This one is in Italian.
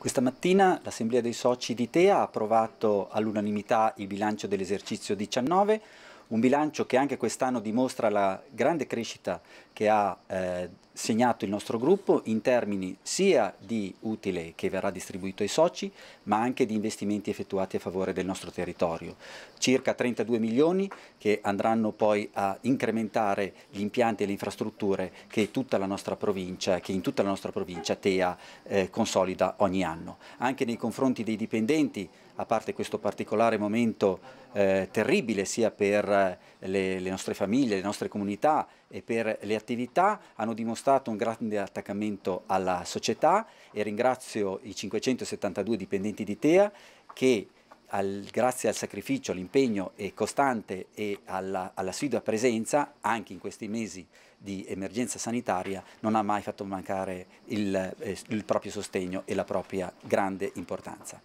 Questa mattina l'Assemblea dei Soci di TEA ha approvato all'unanimità il bilancio dell'esercizio 19 un bilancio che anche quest'anno dimostra la grande crescita che ha eh, segnato il nostro gruppo in termini sia di utile che verrà distribuito ai soci, ma anche di investimenti effettuati a favore del nostro territorio. Circa 32 milioni che andranno poi a incrementare gli impianti e le infrastrutture che, tutta la nostra provincia, che in tutta la nostra provincia TEA eh, consolida ogni anno. Anche nei confronti dei dipendenti, a parte questo particolare momento eh, terribile sia per eh, le, le, nostre famiglie, le nostre comunità e per le attività, hanno dimostrato un grande attaccamento alla società e ringrazio i 572 dipendenti di TEA che al, grazie al sacrificio, all'impegno costante e alla, alla sfida presenza, anche in questi mesi di emergenza sanitaria, non ha mai fatto mancare il, eh, il proprio sostegno e la propria grande importanza.